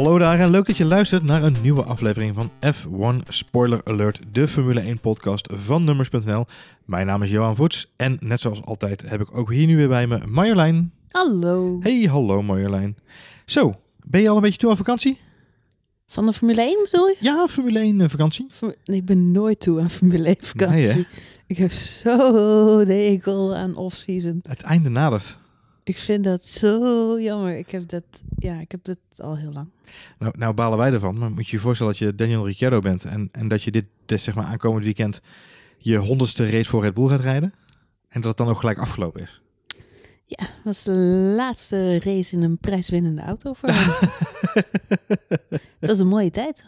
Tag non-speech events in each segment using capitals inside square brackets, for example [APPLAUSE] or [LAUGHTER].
Hallo daar en leuk dat je luistert naar een nieuwe aflevering van F1 Spoiler Alert, de Formule 1 podcast van Nummers.nl. Mijn naam is Johan Voets en net zoals altijd heb ik ook hier nu weer bij me Marjolein. Hallo. Hey, hallo Marjolein. Zo, ben je al een beetje toe aan vakantie? Van de Formule 1 bedoel je? Ja, Formule 1 eh, vakantie. ik ben nooit toe aan Formule 1 vakantie. Nee, ik heb zo [LAUGHS] de aan off-season. Het einde nadert. Ik vind dat zo jammer. Ik heb dat, ja, ik heb dat al heel lang. Nou, nou balen wij ervan. Maar moet je je voorstellen dat je Daniel Ricciardo bent en, en dat je dit, dus, zeg maar, aankomend weekend je honderdste race voor Red Bull gaat rijden. En dat het dan ook gelijk afgelopen is. Ja, dat was de laatste race in een prijswinnende auto voor [LAUGHS] het was een mooie tijd.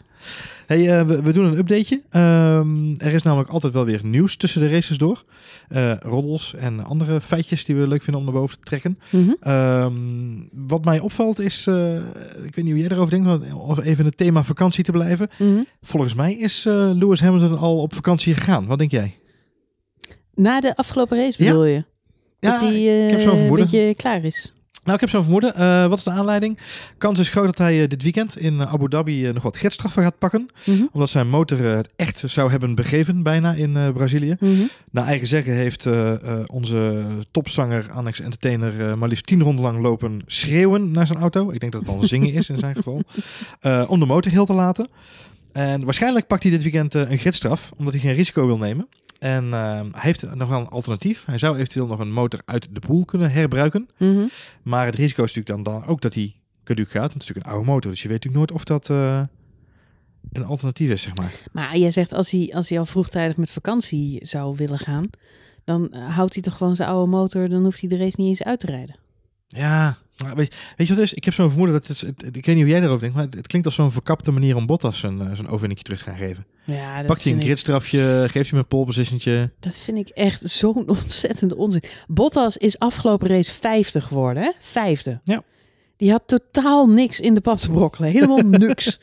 Hey, eh, we, doen een updateje. Ehm, er is namelijk altijd wel weer nieuws tussen de races door. Uh, roddels en andere feitjes die we leuk vinden om naar boven te trekken. Mhm. Ehm, wat mij opvalt is, eh, ik weet niet hoe jij erover denkt, om even het thema vakantie te blijven. Mhm. Volgens mij is Lewis Hamilton al op vakantie gegaan. Wat denk jij? Na de afgelopen race bedoel ja? je? ja, dat hij eh, een beetje klaar is. Nou, ik heb zo'n vermoeden. Eh, wat is de aanleiding? Kans is groot dat hij eh, dit weekend in Abu Dhabi nog wat gidsstraffen gaat pakken. Mhm. Omdat zijn motor het echt zou hebben begeven, bijna in Brazilië. Mm Naar eigen zeggen heeft onze topzanger, Annex Entertainer, maar liefst tien ronden lang lopen schreeuwen naar zijn auto. Ik denk dat het wel zingen is in zijn geval. [LAUGHS] om de motor heel te laten. En waarschijnlijk pakt hij dit weekend een gidsstraf, omdat hij geen risico wil nemen. En ehm, hij heeft nog wel een alternatief. Hij zou eventueel nog een motor uit de pool kunnen herbruiken. Mhm. Maar het risico is natuurlijk dan, ook dat hij caduc gaat. het is natuurlijk een oude motor, dus je weet natuurlijk nooit of dat eh, een alternatief is, zeg maar. Maar jij zegt, als hij, als hij al vroegtijdig met vakantie zou willen gaan, dan eh, houdt hij toch gewoon zijn oude motor, dan hoeft hij de race niet eens uit te rijden. Ja, Weet, je wat het is? Ik heb zo'n vermoeden dat het, Ik weet niet hoe jij daarover denkt, maar het, klinkt als zo'n verkapte manier om Bottas zijn, uh, eh, zijn overwinningje terug te gaan geven. Ja, Pakt hij een gridstrafje, geeft hij hem een pole Dat vind ik echt zo'n [LAUGHS] ontzettende onzin. Bottas is afgelopen race 50 geworden, hè? Vijfde. Ja je had totaal niks in de pap te brokkelen. Helemaal [LAUGHS] niks.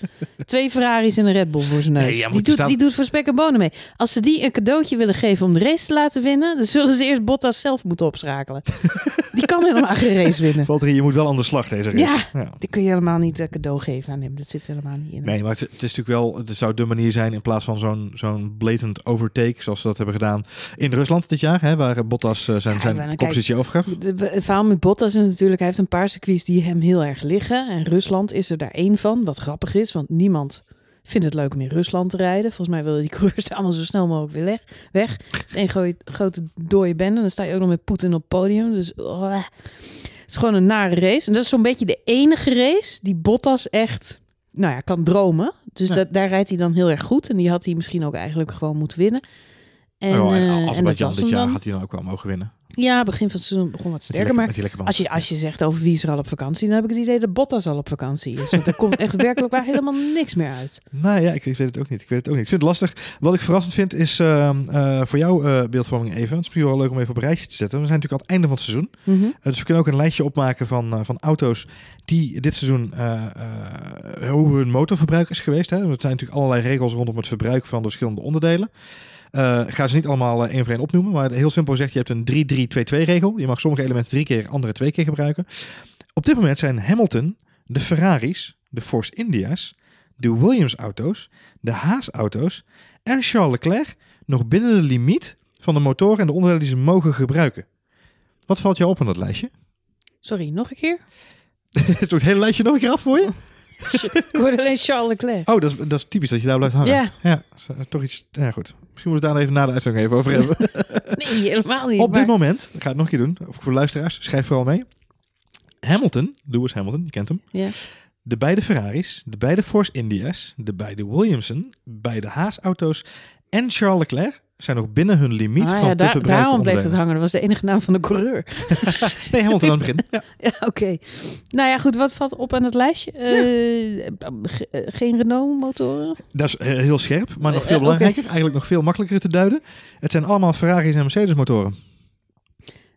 Twee Ferraris en een Red Bull voor zijn neus. die, doet, die doet voor spek en bonen mee. Als ze die een cadeautje willen geven om de race te laten winnen... dan zullen ze eerst Bottas zelf moeten opschakelen. [LAUGHS] die kan helemaal geen race winnen. Valtteri, je moet wel aan de slag deze race. Ja, die kun je helemaal niet uh, cadeau geven aan hem. Dat zit helemaal niet in. Nee, maar het, is natuurlijk wel... Het zou de manier zijn in plaats van zo'n zo'n blatant overtake... zoals ze dat hebben gedaan in Rusland dit jaar. Hè, waar Bottas eh, zijn, ja, zijn positie overgaf. Het verhaal met Bottas is natuurlijk... hij heeft een paar circuits die hem heel heel erg liggen. En Rusland is er daar één van, wat grappig is, want niemand vindt het leuk om in Rusland te rijden. Volgens mij willen die [LAUGHS] coureurs allemaal zo snel mogelijk weg. weg. Het is één grote, grote dode bende. En dan sta je ook nog met Poetin op het podium. Dus oh. het is gewoon een nare race. En dat is zo'n beetje de enige race die Bottas echt nou ja, kan dromen. Dus dat, daar rijdt hij dan heel erg goed. En die had hij misschien ook eigenlijk gewoon moeten winnen. En, oh, en uh, dit jaar had hij dan ook wel mogen winnen. Ja, begin van het seizoen begon wat sterker. maar als je, als je zegt over wie is er al op vakantie, dan heb ik het idee dat Bottas al op vakantie is. Want er komt echt [LAUGHS] werkelijk waar helemaal niks meer uit. Nou ja, ik, weet het ook niet. Ik weet het ook niet. Ik vind het lastig. Wat ik verrassend vind is ehm, eh, voor jou eh, beeldvorming even. Het is misschien wel leuk om even op een rijtje te zetten. We zijn natuurlijk aan het einde van het seizoen. Mhm. Eh, dus we kunnen ook een lijstje opmaken van, van auto's die dit seizoen hoe hun motorverbruik is geweest. Hè? Er zijn natuurlijk allerlei regels rondom het verbruik van de verschillende onderdelen. Uh, ga ze niet allemaal eh, één voor één opnoemen, maar heel simpel gezegd, je hebt een 3-3-2-2 regel. Je mag sommige elementen drie keer, andere twee keer gebruiken. Op dit moment zijn Hamilton, de Ferraris, de Force India's, de Williams-auto's, de Haas-auto's en Charles Leclerc nog binnen de limiet van de motoren en de onderdelen die ze mogen gebruiken. Wat valt jou op aan dat lijstje? Sorry, nog een keer? Het [LAUGHS] wordt het hele lijstje nog een keer af voor je? [LAUGHS] Ik hoorde alleen Charles Leclerc. Oh, dat is, dat is typisch dat je daar blijft hangen. Ja. Ja, eh, toch iets... Ja, goed. Misschien moeten we daar even na de uitzending even over hebben. [LAUGHS] nee, helemaal niet. Op dit moment, ik ga het nog een keer doen, of voor luisteraars, schrijf vooral mee. Hamilton, Lewis Hamilton, je kent hem. Ja. De beide Ferraris, de beide Force India's, de beide Williamson, beide Haas-auto's en Charles Leclerc zijn nog binnen hun limiet ah, van ja, daar, Daarom bleef het hangen. Dat was de enige naam van de coureur. [LAUGHS] nee, helemaal aan het begin. [LAUGHS] Ja, oké. Nou ja, goed. Wat valt op aan het lijstje? Eh, eh, geen Renault-motoren? Dat is eh, heel scherp, maar nog veel belangrijker. Eigenlijk nog veel makkelijker te duiden. Het zijn allemaal Ferraris en Mercedes-motoren.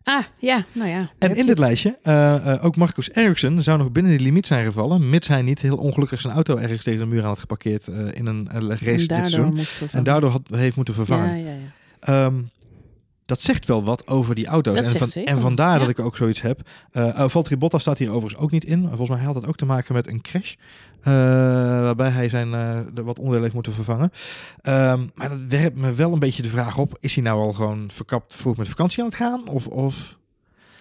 Ah, ja, nou ja. En in dit lijstje, uh, ook Marcus Eriksson zou nog binnen die limiet zijn gevallen, mits hij niet heel ongelukkig zijn auto ergens tegen de muur aan had geparkeerd eh, in een race seizoen. En daardoor had, heeft moeten vervangen. Ja, ja, ja. Ehm, dat zegt wel wat over die auto's. en, en vandaar dat ik ook zoiets heb. Uh, Valtteri Bottas staat hier overigens ook niet in. Volgens mij had dat ook te maken met een crash. Eh, waarbij hij zijn, wat onderdelen heeft moeten vervangen. Ehm, maar dat werpt me wel een beetje de vraag op. Is hij nou al gewoon verkapt vroeg met vakantie aan het gaan? Of... of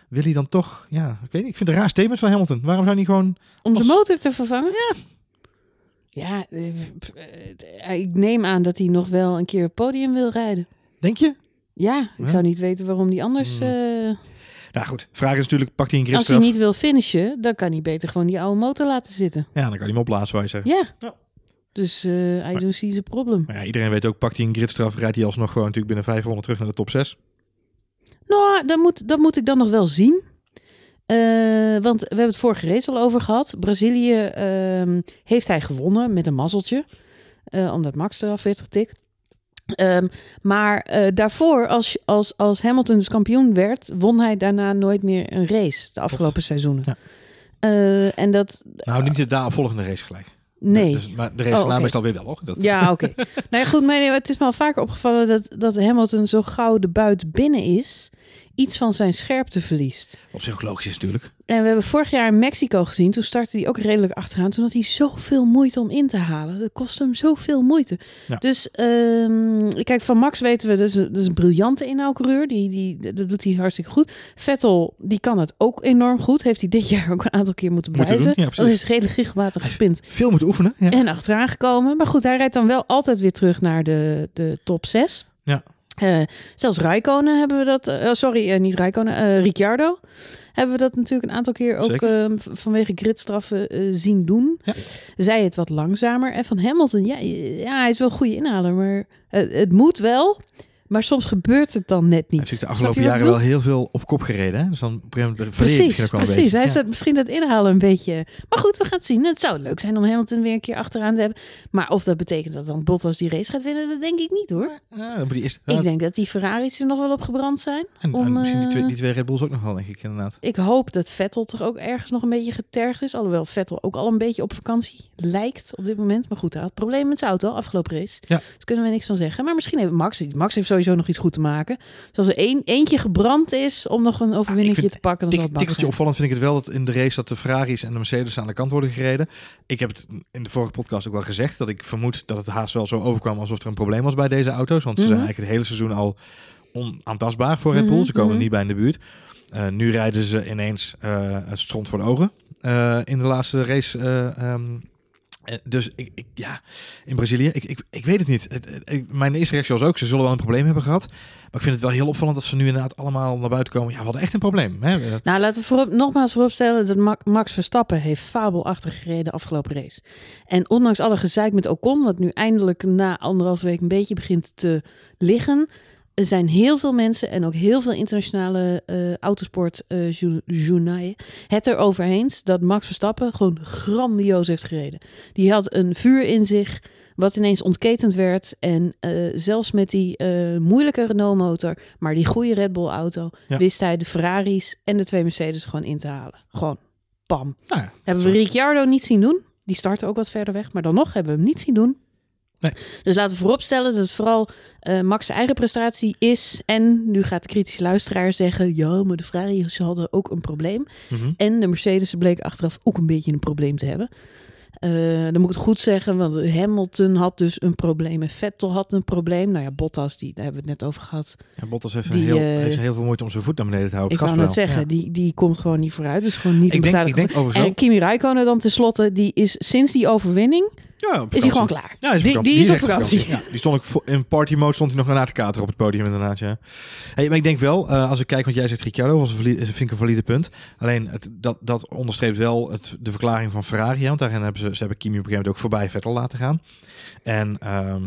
wil hij dan toch, ja, ik weet niet, ik vind het een raar statement van Hamilton. Waarom zou hij gewoon... Om zijn motor te vervangen? Ja. Ja, ik neem aan dat hij nog wel een keer het podium wil rijden. Denk je? Ja, ik zou niet weten waarom die anders... Hmm. Eh, nou goed, vraag is natuurlijk, pakt hij een grip Als hij niet wil finishen, dan kan hij beter gewoon die oude motor laten zitten. Ja, dan kan hij hem opblazen, wij zeggen. Ja. Dus uh, I maar, don't see Maar ja, iedereen weet ook, pakt hij een gridstraf, rijdt hij alsnog gewoon natuurlijk binnen 500 terug naar de top 6. Nou, dat moet, dat moet ik dan nog wel zien. Eh, want we hebben het vorige race al over gehad. Brazilië ehm, heeft hij gewonnen met een mazzeltje. Uh, omdat Max eraf werd getikt. Ehm, maar eh, daarvoor, als, als, als Hamilton dus kampioen werd, won hij daarna nooit meer een race de afgelopen seizoenen. Ja. Eh, en dat, nou, niet de volgende race gelijk. Nee. Dus, maar de race oh, okay. is alweer wel, hoor. Dat... Ja, oké. [LAUGHS] nou ja, goed, maar het is me al vaker opgevallen dat, dat Hamilton zo gauw de buit binnen is iets van zijn scherpte verliest. Op zich ook logisch natuurlijk. En we hebben vorig jaar in Mexico gezien. Toen startte hij ook redelijk achteraan. Toen had hij zoveel moeite om in te halen. Dat kost hem zoveel moeite. Dus um, kijk, van Max weten we, dat is een, dat is een briljante Die, die, dat doet hij hartstikke goed. Vettel, die kan het ook enorm goed. Heeft hij dit [LAUGHS] jaar ook een aantal keer moeten blijven. dat is redelijk regelmatig gespind. Veel moet oefenen. Ja. En achteraan gekomen. Maar goed, hij rijdt dan wel altijd weer terug naar de, de top 6. Ja. Eh, zelfs Rijkonen hebben we dat. Eh, oh, sorry, eh, niet Rijkonen. Ricciardo. Hebben we dat natuurlijk een aantal keer ook ehm, vanwege gridstraffen zien doen. Ja. Zij het wat langzamer. En van Hamilton, ja, ja hij is wel een goede inhaler. Maar het moet wel. Maar soms gebeurt het dan net niet. Hij heeft de afgelopen jaren wel heel veel op kop gereden. Hè? Dus dan op een gegeven precies, precies. Hij zet misschien dat inhalen een beetje. Maar goed, we gaan het zien. Het zou leuk zijn om Hamilton weer een keer achteraan te hebben. Maar of dat betekent dat dan Bottas die race gaat winnen, dat denk ik niet hoor. Ja, die is, ik denk dat die Ferraris er nog wel op gebrand zijn. En, om, en misschien die twee, eh, die twee Red Bulls ook nog wel, denk ik inderdaad. Ik hoop dat Vettel toch ook ergens nog een beetje getergd is. Alhoewel Vettel ook al een beetje op vakantie lijkt op dit moment. Maar goed, hij had problemen met zijn auto afgelopen race. Ja. Dus kunnen we niks van zeggen. Maar misschien heeft Max, Max heeft sowieso zo nog iets goed te maken. Dus als er eentje gebrand is om nog een ah, overwinningje te pakken, dan zal opvallend vind ik het wel dat in de race dat de Ferraris en de Mercedes aan de kant worden gereden. Ik heb het in de vorige podcast ook wel gezegd dat ik vermoed dat het haast wel zo overkwam alsof er een probleem was bij deze auto's. Want ze zijn mhm. eigenlijk het hele seizoen al onaantastbaar voor Red Bull. Mhm, ze komen mhm. niet bij in de buurt. Eh, nu rijden ze ineens uh, eh, het strand voor de ogen eh, in de laatste race ehm, eh, dus ik, ik, ja, in Brazilië, ik, ik, ik weet het niet. mijn eerste reactie was ook, ze zullen wel een probleem hebben gehad. Maar ik vind het wel heel opvallend dat ze nu inderdaad allemaal naar buiten komen. Ja, we hadden echt een probleem. Hè? Eh, nou, laten we voorop, nogmaals vooropstellen dat Max Verstappen heeft fabelachtig gereden de afgelopen race. En ondanks alle gezeik met Ocon, wat nu eindelijk na anderhalf week een beetje begint te liggen er zijn heel veel mensen en ook heel veel internationale uh, het erover eens dat Max Verstappen gewoon grandioos heeft gereden. Die had een vuur in zich wat ineens ontketend werd. En eh, zelfs met die uh, moeilijke Renault-motor, maar die goede Red Bull-auto, wist hij de Ferraris en de twee Mercedes gewoon in te halen. Gewoon, pam. Nou hebben we Ricciardo niet zien doen. Die startte ook wat verder weg, maar dan nog hebben we hem niet zien doen. Dus laten we vooropstellen dat het vooral uh, Max' eigen prestatie is. En nu gaat de kritische luisteraar zeggen: Ja, maar de Ferrari's hadden ook een probleem. Mhm. En de Mercedes bleek achteraf ook een beetje een probleem te hebben. Eh, dan moet ik het goed zeggen, want Hamilton had dus een probleem en Vettel had een probleem. Nou ja, Bottas, die, daar hebben we het net over gehad. Ja, Bottas heeft, die, een heel, eh, heeft heel veel moeite om zijn voet naar beneden te houden. Ik kan het zeggen, die, die komt gewoon niet vooruit. Dus gewoon niet ik denk, ik denk En Kimi Räikkönen dan tenslotte, die is sinds die overwinning ja, is hij gewoon klaar. die, die, is, op vakantie. Ja. Die stond in party mode stond hij nog naar te kater op het podium inderdaad. Ja. Hey, maar ik denk wel, eh, als ik kijk, want jij zegt Ricciardo was een valide, eh, vind ik een valide punt. Alleen het, dat, dat onderstreept wel het, de verklaring van Ferrari. Want daarin hebben ze, ze hebben Kimi op een gegeven moment ook voorbij Vettel laten gaan. En ehm,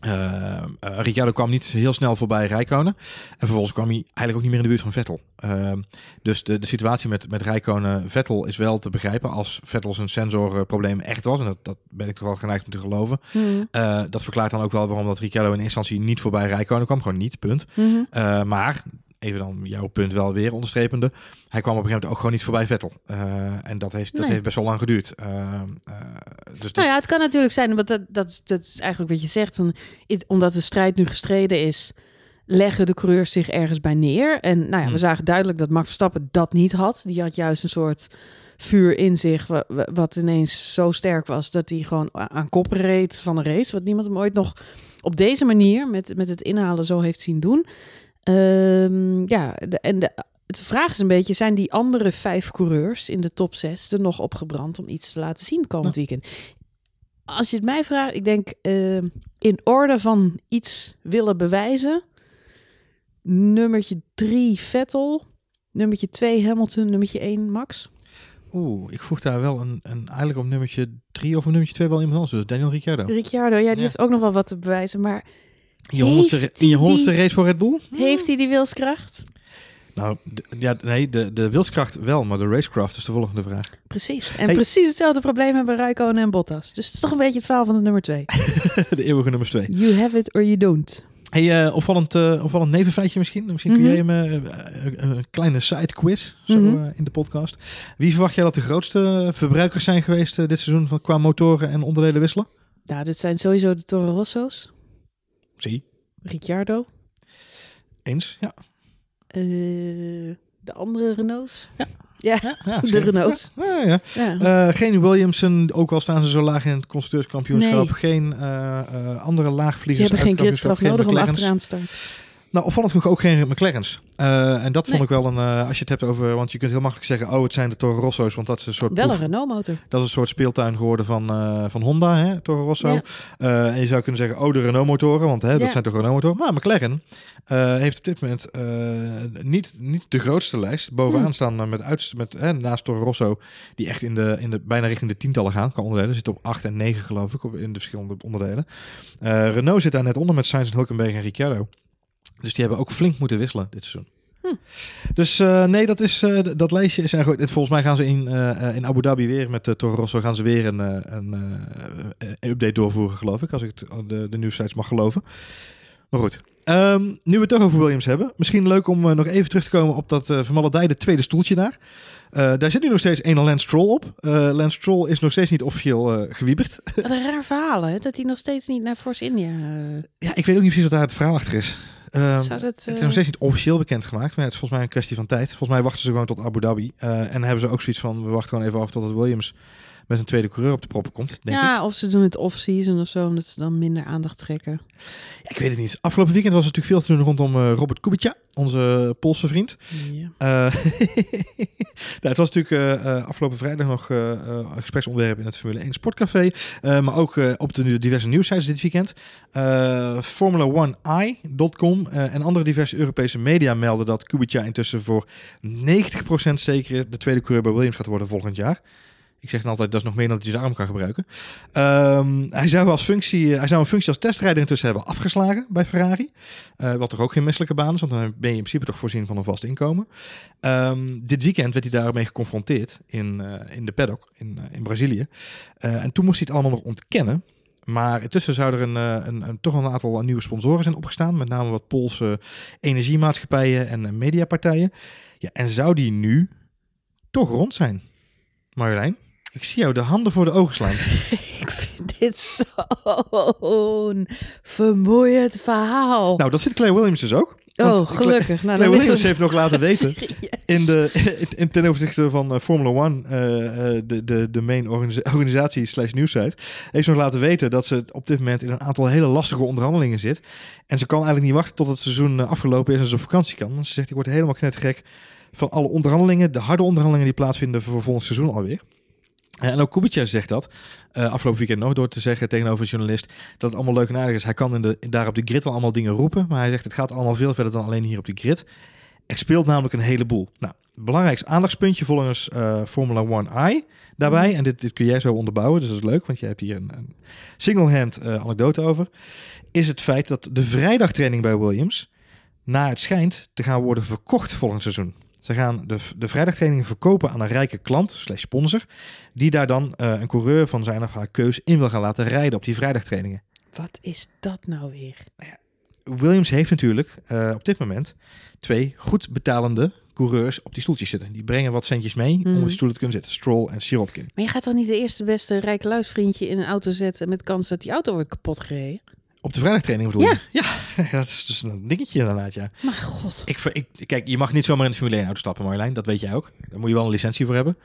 uh, Ricciardo kwam niet heel snel voorbij Rijkonen. En vervolgens kwam hij eigenlijk ook niet meer in de buurt van Vettel. Ehm, dus de, de situatie met, met Rijkonen-Vettel is wel te begrijpen. Als Vettel zijn sensorprobleem echt was, en dat, dat ben ik toch wel geneigd om te geloven. Hmm. Eh, dat verklaart dan ook wel waarom dat Ricciardo in eerste instantie niet voorbij Rijkonen kwam. Gewoon niet, punt. Hmm. maar even dan jouw punt wel weer onderstrepende. Hij kwam op een gegeven moment ook gewoon niet voorbij Vettel. Eh, en dat heeft, dat heeft best wel lang geduurd. Uh, dus nou dat... ja, het kan natuurlijk zijn, want dat, dat, dat is eigenlijk wat je zegt. Van, omdat de strijd nu gestreden is, leggen de coureurs zich ergens bij neer. En nou ja, we hmm. zagen duidelijk dat Max Verstappen dat niet had. Die had juist een soort vuur in zich, wat, ineens zo sterk was... dat hij gewoon aan kop reed van de race. Wat niemand hem ooit nog op deze manier, met, met het inhalen zo heeft zien doen... Ehm, ja, de, en de, de vraag is een beetje: zijn die andere vijf coureurs in de top zes er nog opgebrand om iets te laten zien komend weekend? Als je het mij vraagt, ik denk ehm, in orde van iets willen bewijzen. Nummertje drie Vettel, nummertje 2 Hamilton, nummertje 1 Max. Oeh, ik vroeg daar wel een, een eigenlijk op nummertje drie of op nummertje twee wel iemand anders. Dus Daniel Ricciardo. Ricciardo, ja, die heeft ook nog wel wat te bewijzen. Maar je in je honderdste race voor Red Bull? Heeft hij die wilskracht? Nou, ja, nee, de, de wilskracht wel, maar de racecraft is de volgende vraag. Precies. En precies hetzelfde probleem hebben Rijkoon en Bottas. Dus het is toch een beetje het verhaal van de nummer twee. [LAUGHS] de eeuwige nummer twee. You have it or you don't. Hey, uh, opvallend, eh, opvallend nevenfeitje misschien. Misschien kun mhm. jij hem eh, een kleine side quiz zo, mhm. in de podcast. Wie verwacht jij dat de grootste verbruikers zijn geweest dit seizoen van, qua motoren en onderdelen wisselen? Nou, dit zijn sowieso de Toro Rosso's. Zie. Ricciardo. Eens, ja. Eh, de andere Renaults. Ja. Ja, [LAUGHS] de Renaults. Ja, eh, geen Williamson, ook al staan ze zo laag in het constructeurskampioenschap. Geen uh, andere laagvliegers. Die hebben geen nog nodig om achteraan te staan? Nou, opvallend genoeg ook geen McLaren's. Eh, en dat vond ik wel een, eh, als je het hebt over, want je kunt heel makkelijk zeggen, oh het zijn de Toro Rosso's, want dat is een soort... Wel een Renault motor. Dat is een soort speeltuin geworden van, eh, van Honda, hè, Toro Rosso. en je zou kunnen zeggen, oh de Renault motoren, want hè, dat zijn toch Renault motoren. Maar McLaren heeft op dit moment niet, niet de grootste lijst. Bovenaan hmm. staan met, met naast Toro Rosso, die echt in de, in de, bijna richting de tientallen gaan kan onderdelen. Zit op 8 en 9 geloof ik, op, in de verschillende onderdelen. Renault zit daar net onder met Sainz en Hulkenberg en Ricciardo. Dus die hebben ook flink moeten wisselen dit seizoen. Hm. Dus eh, nee, dat, is, eh, dat lijstje is eigenlijk... Het, volgens mij gaan ze in, eh, in Abu Dhabi weer met de Toro Rosso gaan ze weer een, een, update doorvoeren, geloof ik. Als ik het, de, de nieuwsites mag geloven. Maar goed. Ehm, nu we het toch over Williams hebben. Misschien leuk om nog even terug te komen op dat uh, vermaledijde tweede stoeltje daar. daar zit nu nog steeds een Lance Stroll op. Uh, Lance Stroll is nog steeds niet officieel uh, gewieberd. raar verhaal, hè? Dat hij nog steeds niet naar Force India... Ja, ik weet ook niet precies wat daar het verhaal achter is. Ehm, het is nog eh, steeds niet officieel bekendgemaakt, maar het is volgens mij een kwestie van tijd. Volgens mij wachten ze gewoon tot Abu Dhabi. Eh, en hebben ze ook zoiets van, we wachten gewoon even af tot het Williams met een tweede coureur op de proppen komt. Denk ja, of ze doen het off-season of zo, omdat ze dan minder aandacht trekken. ik weet het niet. Afgelopen weekend was er natuurlijk veel te doen rondom eh, Robert Kubica, onze Poolse vriend. Ja. Uh, [LAUGHS] het was natuurlijk eh, afgelopen vrijdag nog een gespreksonderwerp in het Formule 1 Sportcafé. maar ook op de diverse nieuwsites dit weekend. Formula1i.com en andere diverse Europese media melden dat Kubica intussen voor 90% zeker de tweede coureur bij Williams gaat worden volgend jaar. Ik zeg dan altijd, dat is nog meer dan dat je zijn arm kan gebruiken. Ehm, hij, zou als functie, eh, hij zou een functie als testrijder intussen hebben afgeslagen bij Ferrari. Eh, wat toch ook geen misselijke baan is, want dan ben je in principe toch voorzien van een vast inkomen. Ehm, dit weekend werd hij daarmee geconfronteerd in, eh, in de paddock in, in Brazilië. en toen moest hij het allemaal nog ontkennen. Maar intussen zouden er een, een, toch een aantal nieuwe sponsoren zijn opgestaan. Met name wat Poolse energiemaatschappijen en mediapartijen. Ja, en zou die nu toch rond zijn? Marjolein? Ik zie jou de handen voor de ogen slaan. [LAUGHS] ik vind dit zo'n vermoeiend verhaal. Nou, dat vindt Claire Williams dus ook. oh, eh, gelukkig. Nou, Williams heeft nog laten [LAUGHS] weten. In de, in, ten overzichte van eh, Formula One, eh, de, de, de main organisatie slash nieuwsite, heeft nog laten weten dat ze op dit moment in een aantal hele lastige onderhandelingen zit. En ze kan eigenlijk niet wachten tot het seizoen afgelopen is en ze op vakantie kan. ze zegt, ik word helemaal knettergek van alle onderhandelingen, de harde onderhandelingen die plaatsvinden voor volgend seizoen alweer. Eh, en ook Kubica zegt dat, eh, afgelopen weekend nog, door te zeggen tegenover een journalist dat het allemaal leuk en aardig is. Hij kan in de, daar op de grid wel allemaal dingen roepen, maar hij zegt het gaat allemaal veel verder dan alleen hier op de grid. Er speelt namelijk een heleboel. Nou, belangrijkste aandachtspuntje volgens uh, Formula One Eye daarbij. Mhm. En dit, dit, kun jij zo onderbouwen, dus dat is leuk, want je hebt hier een, een single hand anekdote over. Is het feit dat de vrijdagtraining bij Williams, na het schijnt, te gaan worden verkocht volgend seizoen. Ze gaan de, de vrijdagtrainingen verkopen aan een rijke klant, slash sponsor, die daar dan eh, een coureur van zijn of haar keus in wil gaan laten rijden op die vrijdagtrainingen. Wat is dat nou weer? Nou Williams heeft natuurlijk eh, op dit moment twee goed betalende coureurs op die stoeltjes zitten. Die brengen wat centjes mee om op mhm. die stoelen te kunnen zitten. Stroll en Sirotkin. Maar je gaat toch niet de eerste beste rijke luisvriendje in een auto zetten met kans dat die auto wordt kapot gereden? Op de vrijdagtraining bedoel ja. je? [LAUGHS] Ja, dat is dus een dingetje inderdaad, ja. Maar god. Ik, ik, kijk, je mag niet zomaar in de Formule 1 auto stappen, Marjolein. Dat weet jij ook. Daar moet je wel een licentie voor hebben.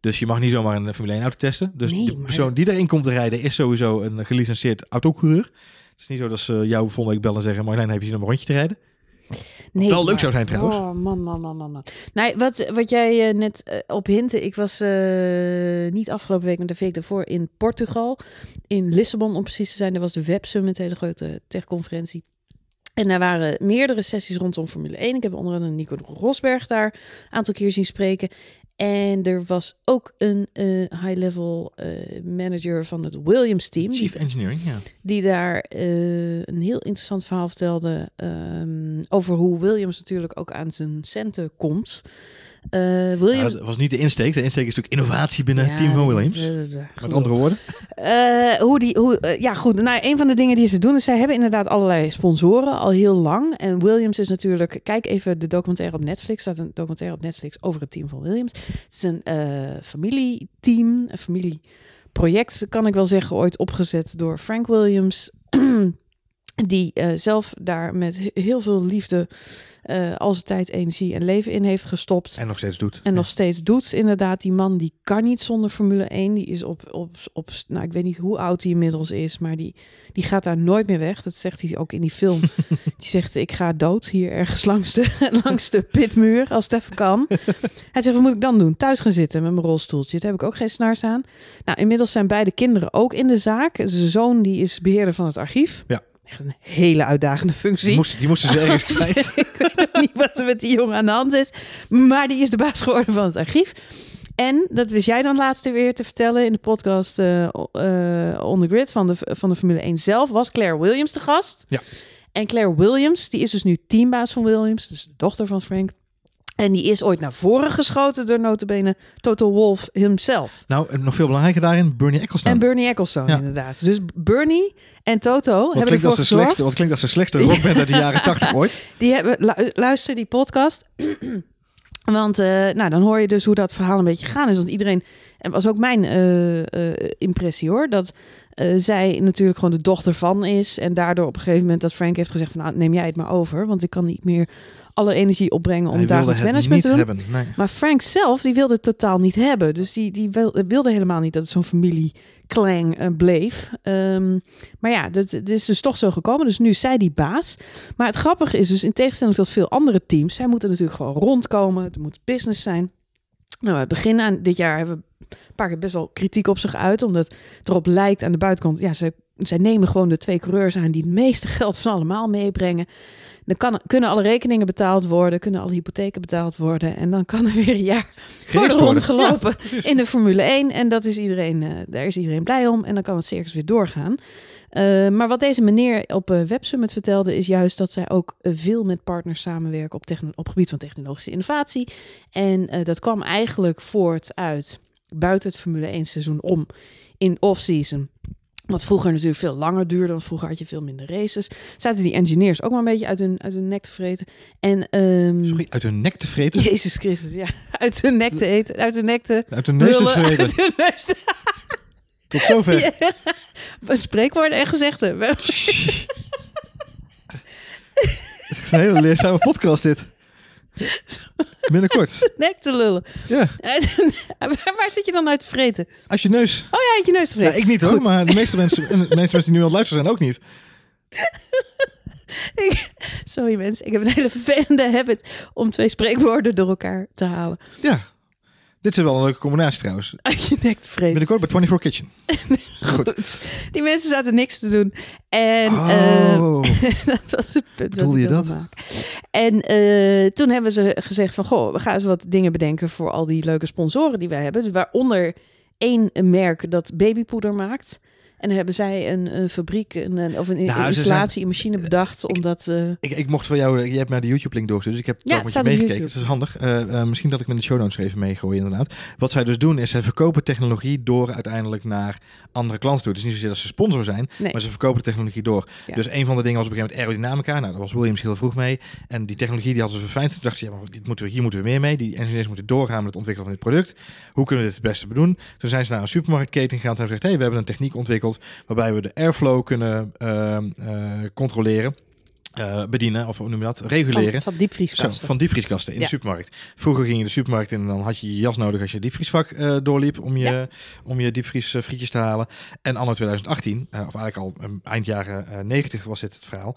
Dus je mag niet zomaar een Formule 1 auto testen. Dus nee, de persoon die erin komt te rijden is sowieso een gelicenseerd autocoureur. Het is niet zo dat ze jou volgende week bellen en zeggen... Marjolein, heb je zin om een rondje te rijden? Nee, wel leuk zou zijn trouwens. Oh, man, man, man, man. Nee, wat, wat jij eh, net eh, op hintte. Ik was eh, niet afgelopen week, maar de week daarvoor in Portugal. In Lissabon om precies te zijn. Daar was de Web Summit, hele grote techconferentie. En daar waren meerdere sessies rondom Formule 1. Ik heb onder andere Nico Rosberg daar een aantal keer zien spreken. En er was ook een eh, high-level eh, manager van het Williams-team. Chief Engineering, ja. Die daar eh, een heel interessant verhaal vertelde ehm, over hoe Williams natuurlijk ook aan zijn centen komt. Uh, eh, William... was niet de insteek. De insteek is natuurlijk innovatie binnen ja, Team van Williams. Met andere woorden. Eh, hoe die, hoe, eh, ja, goed. Nou, een van de dingen die ze doen is, zij hebben inderdaad allerlei sponsoren al heel lang. En Williams is natuurlijk... Kijk even de documentaire op Netflix. staat een documentaire op Netflix over het team van Williams. Het is een familieteam, een familieproject, kan ik wel zeggen, ooit opgezet door Frank Williams... [CLEARS THROAT] die eh, zelf daar met heel veel liefde eh, al zijn tijd, energie en leven in heeft gestopt. En nog steeds doet. En nog steeds doet, inderdaad. Die man die kan niet zonder Formule 1. Die is op, op, op nou ik weet niet hoe oud hij inmiddels is, maar die, die gaat daar nooit meer weg. Dat zegt hij ook in die film. [LAUGHS] die zegt, ik ga dood hier ergens langs de, [LAUGHS] langs de pitmuur, als het even kan. [LAUGHS] hij zegt, wat moet ik dan doen? Thuis gaan zitten met mijn rolstoeltje. Daar heb ik ook geen snaars aan. Nou, inmiddels zijn beide kinderen ook in de zaak. Zijn zoon die is beheerder van het archief. Ja. Echt een hele uitdagende functie. Die moest die moesten ze ergens [LAUGHS] ik weet niet wat er met die jongen aan de hand is. Maar die is de baas geworden van het archief. En dat wist jij dan laatste weer te vertellen in de podcast uh, On The Grid van de, van de Formule 1 zelf. Was Claire Williams de gast. Ja. En Claire Williams, die is dus nu teambaas van Williams. Dus de dochter van Frank. En die is ooit naar voren geschoten door notenbenen Toto Wolf himself. Nou, en nog veel belangrijker daarin, Bernie Ecclestone. En Bernie Ecclestone, inderdaad. Dus Bernie en Toto wat hebben klinkt als een slechtste, Wat klinkt als de slechtste rockband uit de jaren [LAUGHS] tachtig ooit. Die hebben, lu luister die podcast. [CLEARS THROAT] Want eh, nou, dan hoor je dus hoe dat verhaal een beetje gegaan is. Want iedereen, en was ook mijn eh, eh, impressie hoor, dat zij natuurlijk gewoon de dochter van is. En daardoor op een gegeven moment dat Frank heeft gezegd van nou, neem jij het maar over. Want ik kan niet meer alle energie opbrengen om daar goed management te doen. Hebben, Maar Frank zelf, die wilde het totaal niet hebben. Dus die, die wilde helemaal niet dat het zo'n familieklang eh, bleef. Ehm, maar ja, dat, is dus toch zo gekomen. Dus nu zij die baas. Maar het grappige is dus, in tegenstelling tot veel andere teams, zij moeten natuurlijk gewoon rondkomen. Het moet business zijn. Nou, het begin aan dit jaar hebben we een paar keer best wel kritiek op zich uit, omdat het erop lijkt aan de buitenkant, ja, ze zij nemen gewoon de twee coureurs aan die het meeste geld van allemaal meebrengen. Dan kan, kunnen alle rekeningen betaald worden, kunnen alle hypotheken betaald worden. En dan kan er weer een jaar worden rondgelopen [LAUGHS] in de Formule 1. En dat is iedereen, eh, daar is iedereen blij om. En dan kan het circus weer doorgaan. Eh, maar wat deze meneer op uh, eh, WebSummit vertelde, is juist dat zij ook veel met partners samenwerken op, op gebied van technologische innovatie. En dat kwam eigenlijk voort uit buiten het Formule 1 seizoen om in off-season wat vroeger natuurlijk veel langer duurde, want vroeger had je veel minder races. Zaten die engineers ook maar een beetje uit hun, uit hun nek te vreten. En, um... Sorry, uit hun nek te vreten? Jezus Christus, ja. [LAUGHS] Uit hun nek te eten, uit hun nek te... Uit hun neus te vreten. Uit te... [LAUGHS] Tot zover. Ja. Spreekwoorden en gezegden. [LAUGHS] Het is echt een hele leerzame podcast dit. Binnenkort. [LAUGHS] Nek te lullen. Ja. Eh, [LAUGHS] waar, zit je dan uit te vreten? Als je neus. Oh ja, je neus te vreten. ik niet hoor, Goed. maar de meeste mensen, [LAUGHS] de meeste mensen die nu aan het luisteren zijn ook niet. sorry mensen, ik heb een hele vervelende habit om twee spreekwoorden door elkaar te halen. Ja, dit is wel een leuke combinatie trouwens. [LAUGHS] Uit je nek te vreten. Binnenkort bij 24 Kitchen. [LAUGHS] [LAUGHS] Goed. Die mensen zaten niks te doen. En oh. ehm, dat was het punt. Bedoelde je dat? En eh, toen hebben ze gezegd van... Goh, we gaan eens wat dingen bedenken voor al die leuke sponsoren die wij hebben. Dus waaronder één merk dat babypoeder maakt. En hebben zij een, fabriek een, of een, nou, installatie, machine bedacht omdat... Eh, ik, ik, mocht van jou, eh, je hebt mij de YouTube-link doorgestuurd, dus ik heb ja, het je meegekeken. Dat is handig. Eh, misschien dat ik met de show notes even meegooi inderdaad. Wat zij dus doen is, zij verkopen technologie door uiteindelijk naar andere klanten toe. Dus niet zozeer dat ze sponsor zijn, maar ze verkopen technologie door. Dus een van de dingen was op een gegeven moment aerodynamica. Nou, daar was Williams heel vroeg mee. En die technologie die hadden ze verfijnd. Toen dachten ze, ja, maar dit moeten we, hier moeten we meer mee. Die engineers moeten doorgaan met het ontwikkelen van dit product. Hoe kunnen we dit het beste doen? Toen zijn ze naar een supermarktketen gegaan en hebben gezegd, hey, we hebben een techniek ontwikkeld waarbij we de airflow kunnen ehm, eh, controleren. Eh, bedienen, of hoe noem je dat? Reguleren. Van, van diepvrieskasten. van diepvrieskasten in de supermarkt. Vroeger ging je de supermarkt in en dan had je je jas nodig als je diepvriesvak uh, doorliep om je, om je frietjes te halen. En anno 2018, of eigenlijk al ehm, eind jaren 90 was dit het verhaal,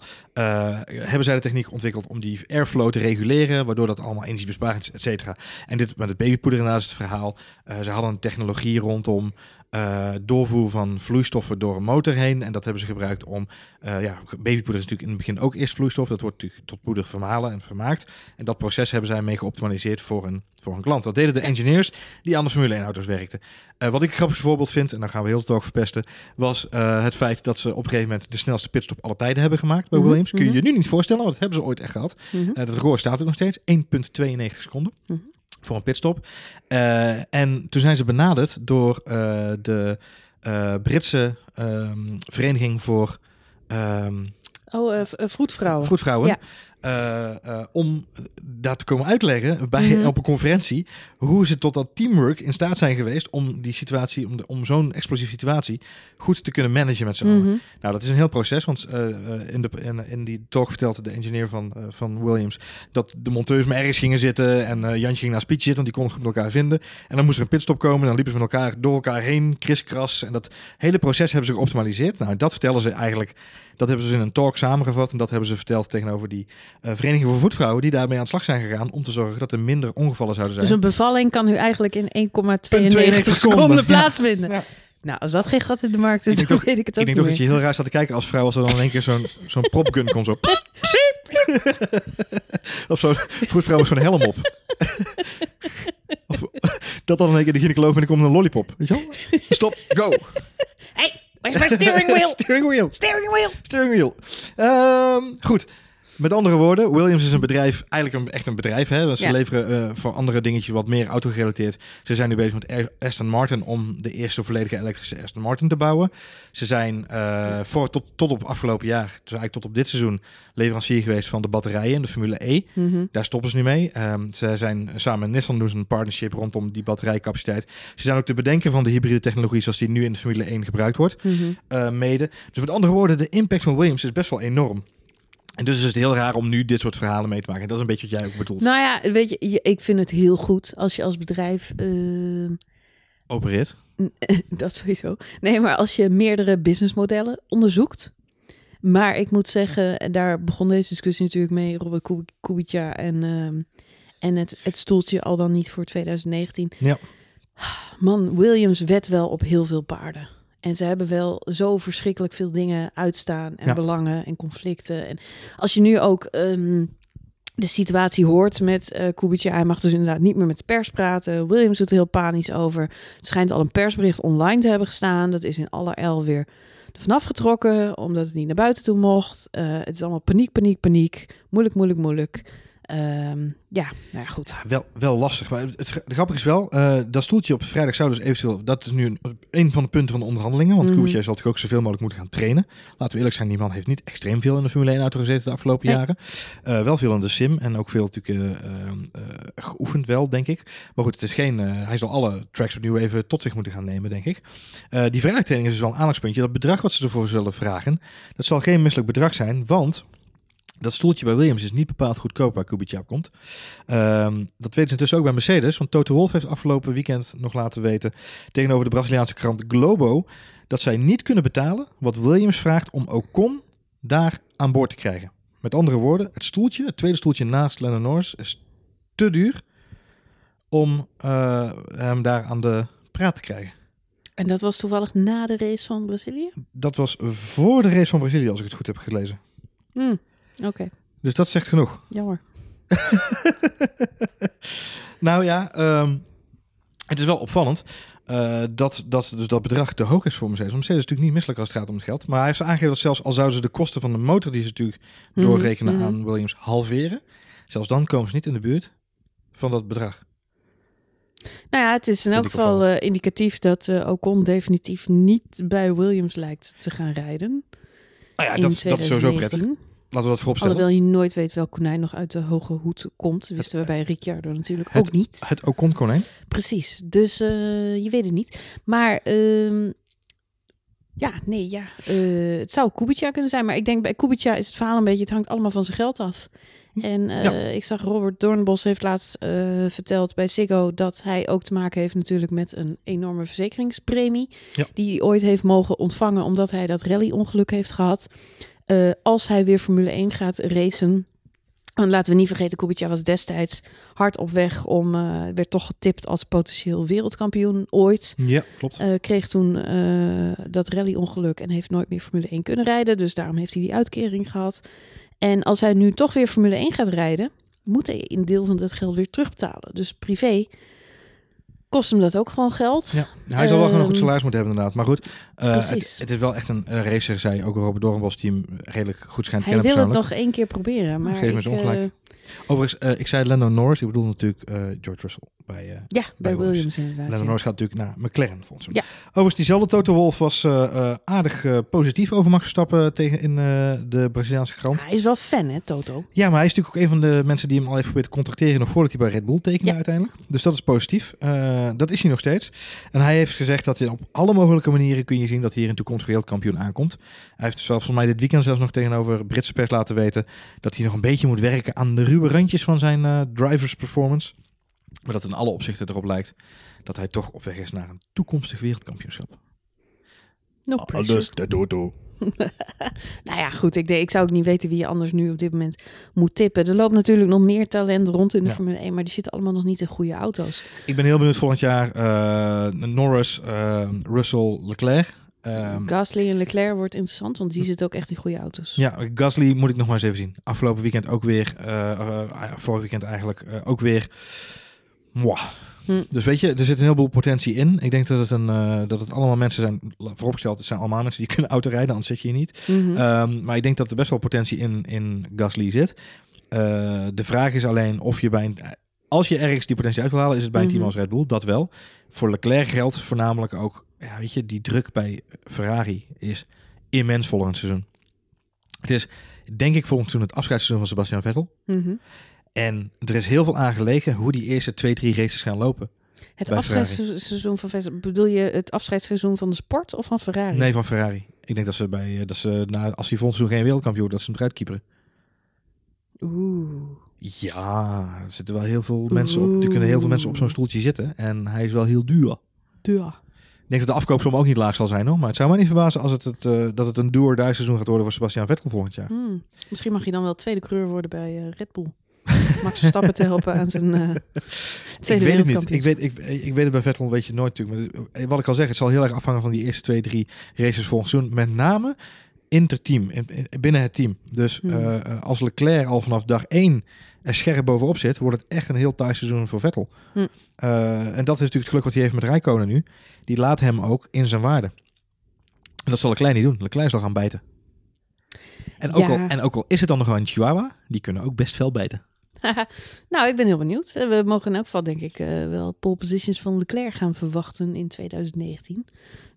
hebben zij de techniek ontwikkeld om die airflow te reguleren, waardoor dat allemaal energiebesparend is, et cetera. En dit met het babypoeder inderdaad is het verhaal. ze hadden een technologie rondom eh, doorvoer van vloeistoffen door een motor heen. En dat hebben ze gebruikt om. Eh, ja, babypoeder is natuurlijk in het begin ook eerst vloeistof. Dat wordt natuurlijk tot poeder vermalen en vermaakt. En dat proces hebben zij mee geoptimaliseerd voor een, voor een klant. Dat deden de engineers die aan de Formule 1-auto's werkten. Eh, wat ik een grappig voorbeeld vind, en dan gaan we heel het ook verpesten, was het feit dat ze op een gegeven moment de snelste pitstop alle tijden hebben gemaakt bij mhm, Williams. Kun je mhm. je nu niet voorstellen, want dat hebben ze ooit echt gehad. Mm -hmm. dat record staat er nog steeds, 1,92 seconden. Mhm voor een pitstop. Eh, en toen zijn ze benaderd door eh, de eh, Britse ehm, Vereniging voor. Um, oh, vroedvrouwen. Vroedvrouwen. Ja. Eh, eh, om daar te komen uitleggen bij, mhm. op een conferentie hoe ze tot dat teamwork in staat zijn geweest om die situatie, om, om zo'n explosieve situatie goed te kunnen managen met z'n allen. Mhm. Nou, dat is een heel proces, want eh, in, de, in, in, die talk vertelde de engineer van, van Williams dat de monteurs maar ergens gingen zitten en Jantje ging naar speech zitten, want die konden goed met elkaar vinden. En dan moest er een pitstop komen en dan liepen ze met elkaar door elkaar heen, kriskras. En dat hele proces hebben ze geoptimaliseerd. Nou, dat vertellen ze eigenlijk, dat hebben ze dus in een talk samengevat en dat hebben ze verteld tegenover die eh, Vereniging voor Voetvrouwen die daarmee aan de slag zijn gegaan om te zorgen dat er minder ongevallen zouden zijn. Dus een bevalling kan nu eigenlijk in 1,92 seconden plaatsvinden. Nou, als dat geen gat in de markt is, dan weet ik het ook Ik denk toch dat je heel raar staat te kijken als vrouw als er dan in één keer zo'n zo'n propgun komt zo. of zo, voetvrouw is zo'n helm op. [LAUGHS] of, dat dan in één keer de gynaecoloog en dan komt een lollipop. Stop, go. Hey, is mijn [LAUGHS] steering wheel? steering wheel. Steering wheel. Steering ehm, wheel. goed. Met andere woorden, Williams is een bedrijf, eigenlijk een, echt een bedrijf. Hè? Ze leveren eh, voor andere dingetjes wat meer auto-gerelateerd. Ze zijn nu bezig met Aston Martin om de eerste volledige elektrische Aston Martin te bouwen. Ze zijn eh, voor, tot, tot op afgelopen jaar, dus eigenlijk tot op dit seizoen, leverancier geweest van de batterijen in de Formule E. Mhm. Daar stoppen ze nu mee. Ehm, ze zijn samen met Nissan doen een partnership rondom die batterijcapaciteit. Ze zijn ook te bedenken van de hybride technologie zoals die nu in de Formule 1 gebruikt wordt, mhm. eh, mede. Dus met andere woorden, de impact van Williams is best wel enorm. En dus is het heel raar om nu dit soort verhalen mee te maken. En Dat is een beetje wat jij ook bedoelt. Nou ja, weet je, ik vind het heel goed als je als bedrijf. Uh... Opereert? [LAUGHS] Dat sowieso. Nee, maar als je meerdere businessmodellen onderzoekt. Maar ik moet zeggen, en daar begon deze discussie natuurlijk mee, Robert Kubica en, ehm, en het, het stoeltje al dan niet voor 2019. Ja. Man, Williams wet wel op heel veel paarden. En ze hebben wel zo verschrikkelijk veel dingen uitstaan en belangen en conflicten. En als je nu ook ehm, de situatie hoort met uh, hij mag dus inderdaad niet meer met de pers praten. Williams doet er heel panisch over. Het schijnt al een persbericht online te hebben gestaan. Dat is in alle el weer vanaf getrokken, omdat het niet naar buiten toe mocht. Eh, het is allemaal paniek, paniek, paniek. Moeilijk, moeilijk, moeilijk. Ehm, ja, nou goed. wel, wel lastig. Maar het, het grappige is wel, eh, dat stoeltje op vrijdag zou dus eventueel... Dat is nu een, een van de punten van de onderhandelingen. Want mm Koertje zal natuurlijk ook zoveel mogelijk moeten gaan trainen. Laten we eerlijk zijn, die man heeft niet extreem veel in de Formule 1-auto gezeten de afgelopen jaren. Eh, wel veel in de sim en ook veel natuurlijk eh, geoefend wel, denk ik. Maar goed, het is geen, hij zal alle tracks opnieuw even tot zich moeten gaan nemen, denk ik. die vrijdagtraining is dus wel een aandachtspuntje. Dat bedrag wat ze ervoor zullen vragen, dat zal geen misselijk bedrag zijn, want dat stoeltje bij Williams is niet bepaald goedkoop waar Kubica op komt. Ehm, dat weten ze intussen ook bij Mercedes. Want Toto Wolff heeft afgelopen weekend nog laten weten tegenover de Braziliaanse krant Globo dat zij niet kunnen betalen wat Williams vraagt om ook Ocon daar aan boord te krijgen. Met andere woorden, het stoeltje, het tweede stoeltje naast Lennon Norris is te duur om eh, hem daar aan de praat te krijgen. En dat was toevallig na de race van Brazilië? Dat was voor de race van Brazilië, als ik het goed heb gelezen. Hmm. Oké. Dus dat zegt genoeg. Jammer. [LAUGHS] nou ja, ehm, het is wel opvallend eh, dat, dat, dus dat bedrag te hoog is voor Mercedes. Mercedes is natuurlijk niet misselijk als het gaat om het geld. Maar hij heeft aangegeven dat zelfs al zouden ze de kosten van de motor die ze natuurlijk mhm, doorrekenen mhm. aan Williams halveren, zelfs dan komen ze niet in de buurt van dat bedrag. Nou ja, het is in elk geval eh, indicatief dat uh, Ocon definitief niet bij Williams lijkt te gaan rijden. Nou ja, dat, dat is sowieso prettig. Laten we dat vooropstellen. Alhoewel je nooit weet welk konijn nog uit de hoge hoed komt. Wisten we bij Ricciardo natuurlijk ook niet. Het komt konijn? Precies. Dus eh, je weet het niet. Maar ehm, ja, nee, ja. Eh, het zou Kubica kunnen zijn. Maar ik denk bij Kubica is het verhaal een beetje... het hangt allemaal van zijn geld af. Hm. En eh, ik zag Robert Doornbos heeft laatst verteld bij Siggo dat hij ook te maken heeft natuurlijk met een enorme verzekeringspremie... die hij ooit heeft mogen ontvangen omdat hij dat rally-ongeluk heeft gehad... Eh, als hij weer Formule 1 gaat racen. En laten we niet vergeten, Kubica was destijds hard op weg om, eh, werd toch getipt als potentieel wereldkampioen ooit. Ja, klopt. Eh, kreeg toen dat rally-ongeluk en heeft nooit meer Formule 1 kunnen rijden. Dus daarom heeft hij die uitkering gehad. En als hij nu toch weer Formule 1 gaat rijden, moet hij een deel van dat geld weer terugbetalen. Dus privé kost hem dat ook gewoon geld. Ja, hij zal wel gewoon een goed salaris moeten hebben inderdaad. Maar goed, uh, het, is wel echt een race, racer, zij ook Robert Dornbos die hem redelijk goed schijnt te kennen Hij wil het nog één keer proberen, maar Geef me eens ongelijk. Eh, Overigens, eh, ik zei Lando Norris, ik bedoel natuurlijk George Russell bij, eh, ja, bij, Williams. Williams. inderdaad. Lando Norris gaat natuurlijk naar McLaren volgens mij. Ja. Overigens, diezelfde Toto Wolf was eh, eh, aardig positief over Max stappen tegen in de Braziliaanse krant. hij is wel fan, hè, Toto? Ja, maar hij is natuurlijk ook een van de mensen die hem al heeft geprobeerd te contracteren nog voordat hij bij Red Bull tekende uiteindelijk. Dus dat is positief. dat is hij nog steeds. En hij heeft gezegd dat je op alle mogelijke manieren kun je zien dat hij hier een toekomst wereldkampioen aankomt. Hij heeft zelfs volgens mij dit weekend zelfs nog tegenover Britse pers laten weten dat hij nog een beetje moet werken aan de ruwe randjes van zijn drivers performance. Maar dat in alle opzichten erop lijkt dat hij toch op weg is naar een toekomstig wereldkampioenschap. Nog pressure. Dus de dodo. [LAUGHS] nou ja, goed. Ik, ik zou ook niet weten wie je anders nu op dit moment moet tippen. Er loopt natuurlijk nog meer talent rond in de Formule 1, maar die zitten allemaal nog niet in goede auto's. Ik ben heel benieuwd volgend jaar eh, Norris, eh, Russell, Leclerc. Ehm, Gasly en Leclerc wordt interessant, want die zitten ook echt in goede auto's. Ja, Gasly moet ik nog maar eens even zien. Afgelopen weekend ook weer, uh, eh, vorig weekend eigenlijk, ook weer Mwah. Hm. Dus weet je, er zit een heleboel potentie in. Ik denk dat het, een, eh, dat het allemaal mensen zijn, vooropgesteld, het zijn allemaal mensen die [LAUGHS] kunnen autorijden, anders zit je hier niet. Mhm. Ehm, maar ik denk dat er best wel potentie in, in Gasly zit. Eh, de vraag is alleen of je bij een, als je ergens die potentie uit wil halen, is het bij een team mhm. als Red Bull, dat wel. Voor Leclerc geldt voornamelijk ook, ja, weet je, die druk bij Ferrari is immens volgend seizoen. Het is denk ik volgend seizoen het afscheidsseizoen van Sebastian Vettel. Mhm. En er is heel veel aangelegen hoe die eerste twee, drie races gaan lopen. Het afscheidsseizoen van bedoel je het afscheidsseizoen van de sport of van Ferrari? Nee, van Ferrari. Ik denk dat ze bij, eh, dat ze na, als die volgend seizoen geen wereldkampioen dat ze hem eruit Oeh. Ja, er zitten wel heel veel mensen op. Er kunnen heel veel mensen op zo'n stoeltje zitten. En hij is wel heel duur. Duur. Ik denk dat de afkoopsom ook niet laag zal zijn hoor. Maar het zou mij niet verbazen als het, het eh, dat het een duur seizoen gaat worden voor Sebastian Vettel volgend jaar. Hmm. Misschien mag hij dan wel tweede coureur worden bij eh, Red Bull. [LAUGHS] Max stappen te helpen aan zijn uh, tweede ik weet het niet. Ik weet, ik, weet het bij Vettel weet je nooit natuurlijk. Maar eh, wat ik al zeg, het zal heel erg afhangen van die eerste twee, drie races volgens seizoen. Met name interteam, binnen het team. Dus hmm. eh, als Leclerc al vanaf dag één er scherp bovenop zit, wordt het echt een heel thuis seizoen voor Vettel. Hmm. en dat is natuurlijk het geluk wat hij heeft met Rijkonen nu. Die laat hem ook in zijn waarde. En dat zal Leclerc niet doen. Leclerc zal gaan bijten. En ook, al, en ook al is het dan nog wel een chihuahua, die kunnen ook best veel bijten. [LAUGHS] nou, ik ben heel benieuwd. Eh, we mogen in elk geval, denk ik, eh, wel pole positions van Leclerc gaan verwachten in 2019.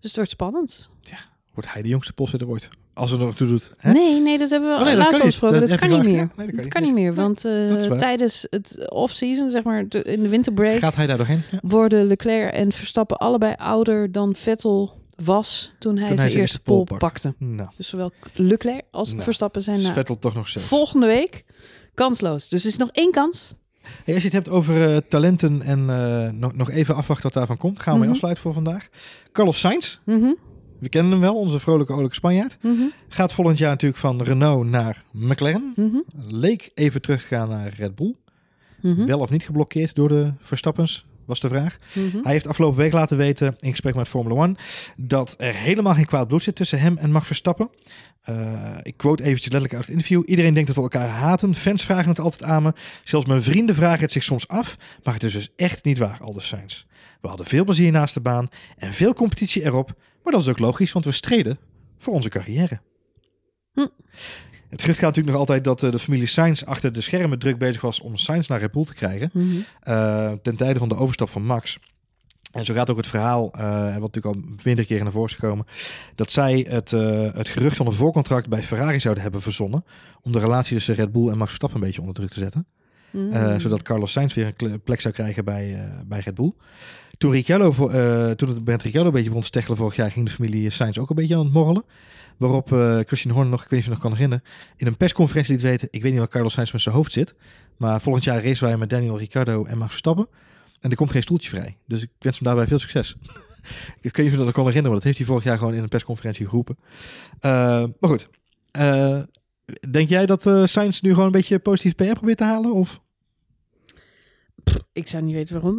Dus het wordt spannend. Ja, wordt hij de jongste setter ooit? Als er nog toe doet. Hè? Nee, nee, dat hebben we oh, nee, laatst al gesproken. Dat, dat, kan niet meer. dat, kan, niet meer, want eh, tijdens het off-season, zeg maar in de winterbreak... Gaat hij daar doorheen? Worden Leclerc en Verstappen allebei ouder dan Vettel was toen hij, zijn, eerste pol pakte. Nou. Dus zowel Leclerc als nou, Verstappen zijn na Vettel toch nog zelf. volgende week kansloos. Dus er is nog één kans. als je het hebt over eh, talenten en eh, nog, nog even afwachten wat daarvan komt, gaan we mhm. afsluiten voor vandaag. Carlos Sainz, mm we kennen hem wel, onze vrolijke olijke Spanjaard. Mhm. Gaat volgend jaar natuurlijk van Renault naar McLaren. Mhm. Leek even terug te gaan naar Red Bull. Wel of niet geblokkeerd door de Verstappens was de vraag. Mhm. Hij heeft afgelopen week laten weten, in gesprek met Formula One, dat er helemaal geen kwaad bloed zit tussen hem en Max Verstappen. Eh, ik quote eventjes letterlijk uit het interview. Iedereen denkt dat we elkaar haten. Fans vragen het altijd aan me. Zelfs mijn vrienden vragen het zich soms af. Maar het is dus echt niet waar, Aldus We hadden veel plezier naast de baan en veel competitie erop. Maar dat is ook logisch, want we streden voor onze carrière. Hm. Het gerucht gaat natuurlijk nog altijd dat eh, de familie Sainz achter de schermen druk bezig was om Sainz naar Red Bull te krijgen. Mhm. Eh, ten tijde van de overstap van Max. En zo gaat ook het verhaal, uh, wat natuurlijk al meerdere keer naar voren is gekomen, dat zij het, uh, het gerucht van een voorcontract bij Ferrari zouden hebben verzonnen. Om de relatie tussen Red Bull en Max Verstappen een beetje onder druk te zetten. Mhm. zodat Carlos Sainz weer een plek zou krijgen bij, bij Red Bull. Toen, Ricciardo, toen het met Ricciardo een beetje begon te steggelen vorig jaar, ging de familie Sainz ook een beetje aan het morrelen. Waarop uh, Christian Horner nog, ik weet niet of je nog kan herinneren, in een persconferentie liet weten, ik weet niet waar Carlos Sainz met zijn hoofd zit, maar volgend jaar race wij met Daniel Ricciardo en Max Verstappen. En er komt geen stoeltje vrij. Dus ik wens hem daarbij veel succes. [LAUGHS] ik weet niet of je dat nog kan herinneren, want dat heeft hij vorig jaar gewoon in een persconferentie geroepen. Eh, maar goed, eh, denk jij dat uh, Sainz nu gewoon een beetje positief PR probeert te halen? Of? Ik zou niet weten waarom.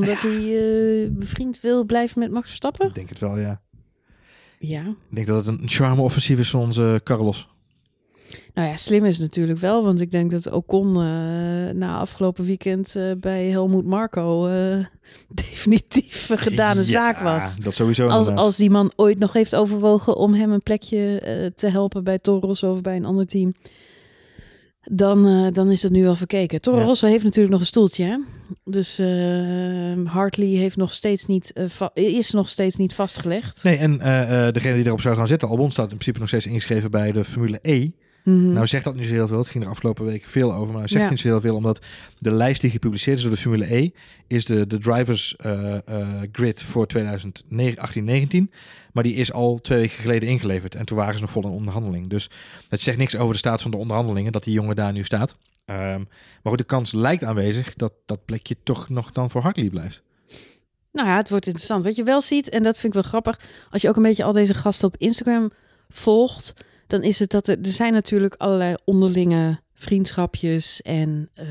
omdat hij uh, bevriend wil blijven met Max Verstappen? Ik denk het wel, ja. Ja. Ik denk dat het een charme-offensief is van onze Carlos. Nou ja, slim is natuurlijk wel, want ik denk dat Ocon eh, na afgelopen weekend eh, bij Helmoet Marco uh, [LAUGHS] definitief gedane ja, zaak was. Dat sowieso. Als, als, die man ooit nog heeft overwogen om hem een plekje te helpen bij Toros of bij een ander team, dan, eh, dan is dat nu wel verkeken. Toro ja. Rosso heeft natuurlijk nog een stoeltje. Hè? Dus ehm, Hartley heeft nog steeds niet, eh, is nog steeds niet vastgelegd. Nee, en eh, degene die erop zou gaan zitten, Albon staat in principe nog steeds ingeschreven bij de Formule E. Mhm. Nou zegt dat nu zo heel veel. Het ging er afgelopen weken veel over. Maar nou zegt ja. niet zo heel veel. Omdat de lijst die gepubliceerd is door de Formule E... is de, de drivers eh, eh, grid voor 2018-19. Maar die is al twee weken geleden ingeleverd. En toen waren ze nog vol in onderhandeling. Dus het zegt niks over de staat van de onderhandelingen... dat die jongen daar nu staat. Ehm, maar goed, de kans lijkt aanwezig... dat dat plekje toch nog dan voor Hartley blijft. Nou ja, het wordt interessant. Wat je wel ziet, en dat vind ik wel grappig... als je ook een beetje al deze gasten op Instagram volgt dan is het dat er, er zijn natuurlijk allerlei onderlinge vriendschapjes. En eh,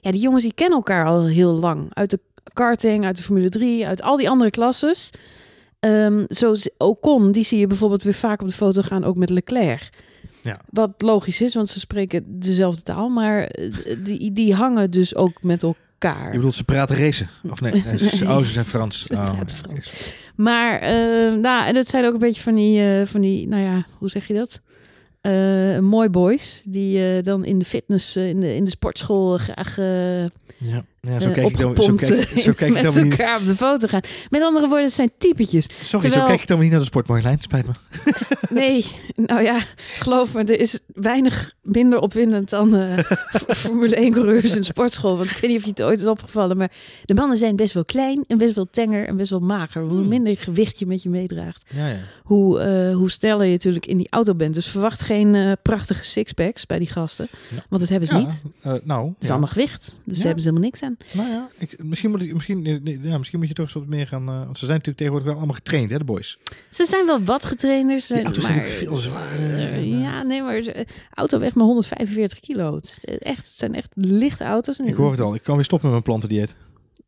ja, die jongens die kennen elkaar al heel lang. Uit de karting, uit de Formule 3, uit al die andere klasses. Um, zo Ocon, die zie je bijvoorbeeld weer vaak op de foto gaan, ook met Leclerc. Ja. Wat logisch is, want ze spreken dezelfde taal, maar eh, die, die hangen dus ook met elkaar elkaar. Je bedoelt, ze praten racen? Of nee, [LAUGHS] Oh, ze zijn Frans. Ze oh, praten Frans. Maar, ehm, nou, en dat zijn ook een beetje van die, eh, van die nou ja, hoe zeg je dat? Eh, mooi boys, die eh, dan in de fitness, in, de, in de sportschool graag ja. Ja, zo, eh, kijk eh, zo kijk, zo kijk met dan elkaar op de foto gaan. Met andere woorden, het zijn typetjes. Sorry, zo kijk ik dan niet naar de sportmorlijn, spijt me. [LAUGHS] [LAUGHS] nee, nou ja, geloof me, er is weinig minder opwindend dan eh, [LAUGHS] Formule 1 coureurs in sportschool. Want ik weet niet of je het ooit is opgevallen, maar de mannen zijn best wel klein en best wel tenger en best wel mager. Hoe hmm. minder gewicht je met je meedraagt, ja, ja. Hoe, hoe sneller je natuurlijk in die auto bent. Dus verwacht geen prachtige sixpacks bij die gasten, want dat hebben ze niet. nou, het is allemaal gewicht, dus daar hebben ze helemaal niks aan. Nou ja, ik, misschien, moet misschien, ja, misschien moet je toch eens wat meer gaan... Eh, want ze zijn natuurlijk tegenwoordig wel allemaal getraind, hè, de boys? Ze zijn wel wat getrainders Ze, eh, auto's maar, zijn veel eh, zwaarder. ja, nee, maar auto weegt maar 145 kilo. Het, echt, het zijn echt lichte auto's. Ik hoor het al, ik kan weer stoppen met mijn plantendiet.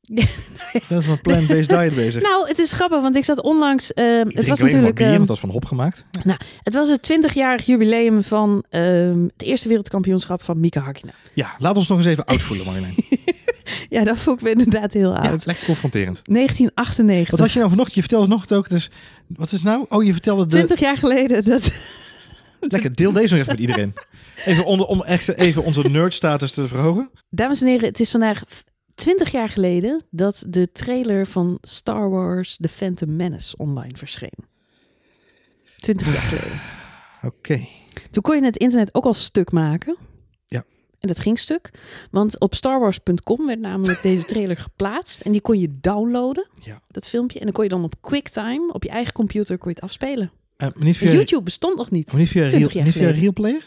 [LAUGHS] Dat is plant-based [LAUGHS] diet bezig. nou, het is grappig, want ik zat onlangs... het was natuurlijk... Bier, was van hop gemaakt. Nou, het was het 20-jarig jubileum van ehm, het eerste wereldkampioenschap van Mieke Hakkinen Ja, laat ons nog eens even oud voelen, Marjolein. [LAUGHS] [LAUGHS] ja, dat vond ik me inderdaad heel oud. Ja, lekker confronterend. 1998. Wat had je nou vanochtend? Je vertelde nog ook, dus wat is nou? Oh, je vertelde de... 20 jaar geleden. Dat... [LAUGHS] Lekker, deel deze nog even met iedereen. Even onder, om echt even onze nerd-status te verhogen. Dames en heren, het is vandaag 20 jaar geleden dat de trailer van Star Wars The Phantom Menace online verscheen. 20 jaar geleden. [SIGHS] Oké. Toen kon je het internet ook al stuk maken. En dat ging stuk. Want op starwars.com werd namelijk [LAUGHS] deze trailer geplaatst. En die kon je downloaden, ja. dat filmpje. En dan kon je dan op QuickTime, op je eigen computer, kon je het afspelen. Uh, via, YouTube bestond nog niet. Maar niet via, Real, niet via Real Player?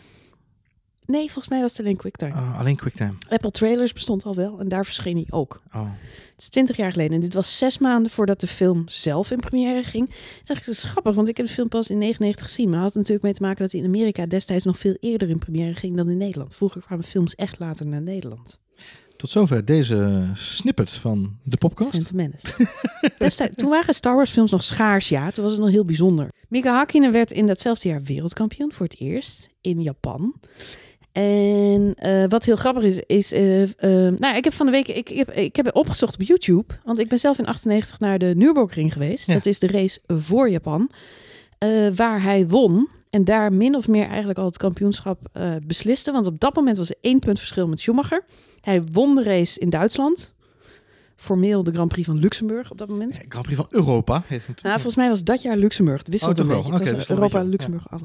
Nee, volgens mij was het alleen QuickTime. Oh, alleen QuickTime. Apple Trailers bestond al wel en daar verscheen hij ook. Oh. Het is twintig jaar geleden en dit was zes maanden voordat de film zelf in première ging. Dat is grappig, want ik heb de film pas in 99 gezien. Maar had natuurlijk mee te maken dat hij in Amerika destijds nog veel eerder in première ging dan in Nederland. Vroeger kwamen films echt later naar Nederland. Tot zover deze snippet van de podcast. Phantom Menace. [LAUGHS] toen waren Star Wars films nog schaars, ja. Toen was het nog heel bijzonder. Mika Hakkinen werd in datzelfde jaar wereldkampioen voor het eerst in Japan. En eh, wat heel grappig is, is eh, eh, nou, ik heb van de week, ik, ik, heb, ik heb opgezocht op YouTube, want ik ben zelf in 98 naar de Nürburgring geweest. Dat is de race voor Japan, waar hij won. En daar min of meer eigenlijk al het kampioenschap besliste. Want op dat moment was er één punt verschil met Schumacher. Hij won de race in Duitsland formeel de Grand Prix van Luxemburg op dat moment. Ja, Grand Prix van Europa Nou, volgens mij was dat jaar Luxemburg. Het wisselt oh, een beetje. Okay, dus Europa, Luxemburg. af.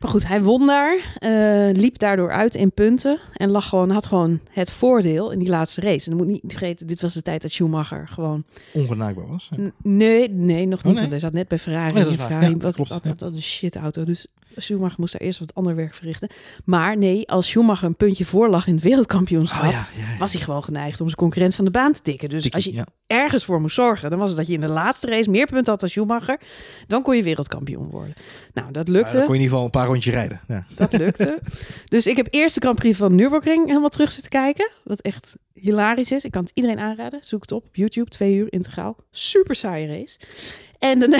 Maar goed, hij won daar, eh, liep daardoor uit in punten en lag gewoon, had gewoon het voordeel in die laatste race. En dan moet niet vergeten, dit was de tijd dat Schumacher gewoon... Ongenaakbaar was? Nee, nee, nog oh, niet, want hij zat net bij Ferrari. Nee, dat Ferrari dat, klopt, dat, een shit auto, dus Schumacher moest daar eerst wat ander werk verrichten. Maar nee, als Schumacher een puntje voor lag in het wereldkampioenschap, oh, was hij gewoon geneigd om zijn concurrent van de baan te tikken. Dus als je ergens voor moest zorgen, dan was het dat je in de laatste race meer punten had als Schumacher. Dan kon je wereldkampioen worden. Nou, dat lukte. dan kon je in ieder geval een paar rondjes rijden. Ja. Dat lukte. [LAUGHS] dus ik heb eerst de Grand Prix van Nürburgring helemaal terug zitten kijken. Wat echt hilarisch is. Ik kan het iedereen aanraden. Zoek het op. YouTube, twee uur integraal. Super saaie race. En daarna,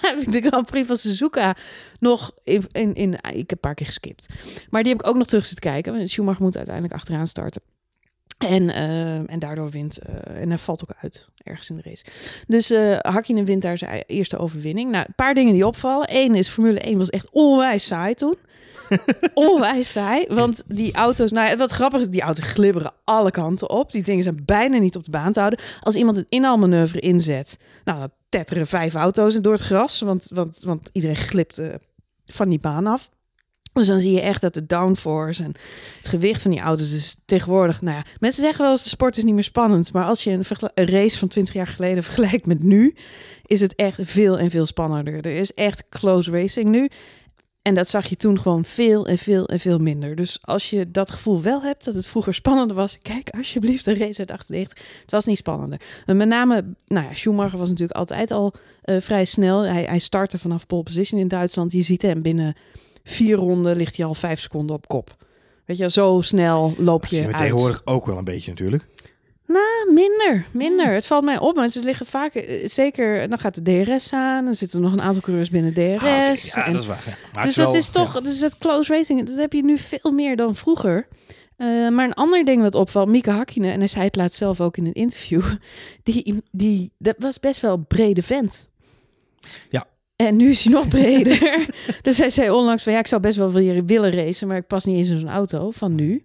[LAUGHS] heb ik de Grand Prix van Suzuka nog in, in, in, Ik heb een paar keer geskipt. Maar die heb ik ook nog terug zitten kijken. Schumacher moet uiteindelijk achteraan starten. En, eh, en daardoor wint. Eh, en hij valt ook uit ergens in de race. Dus uh, eh, Hakkinen wint daar zijn eerste overwinning. Nou, een paar dingen die opvallen. Eén is Formule 1 was echt onwijs saai toen. [LAUGHS] onwijs saai. Want die auto's, nou ja, wat grappig is, die auto's glibberen alle kanten op. Die dingen zijn bijna niet op de baan te houden. Als iemand een inhaalmanoeuvre inzet, nou, dan tetteren vijf auto's door het gras. Want, want, want iedereen glipt van die baan af. Dus dan zie je echt dat de downforce en het gewicht van die auto's is tegenwoordig. Nou ja, mensen zeggen wel eens de sport is niet meer spannend. Maar als je een, race van 20 jaar geleden [LAUGHS] vergelijkt met nu, is het echt veel en veel spannender. Er is echt close racing nu. En dat zag je toen gewoon veel en veel en veel minder. Dus als je dat gevoel wel hebt dat het vroeger spannender was, kijk alsjeblieft de race uit 98. Het was niet spannender. met name, nou ja, Schumacher was natuurlijk altijd al eh, vrij snel. Hij, hij startte vanaf pole position in Duitsland. Je ziet hem binnen vier ronden ligt hij al vijf seconden op kop. Weet je, zo snel loop je, uit. tegenwoordig ook wel een beetje natuurlijk. Na nou, minder, minder. Hmm. Het valt mij op. ze liggen vaak, eh, zeker, dan gaat de DRS aan. Dan zitten nog een aantal coureurs binnen DRS. Ah, ja, dat is waar. dus dat is toch, ja. dus dat close racing, dat heb je nu veel meer dan vroeger. Eh, maar een ander ding wat opvalt, Mieke Hakkinen, en hij zei het laatst zelf ook in een interview, [LAUGHS] die, die, dat was best wel een brede vent. Ja, en nu is hij nog breder. [LAUGHS] dus hij zei onlangs van ja, ik zou best wel willen racen, maar ik pas niet eens in zo'n auto van nu.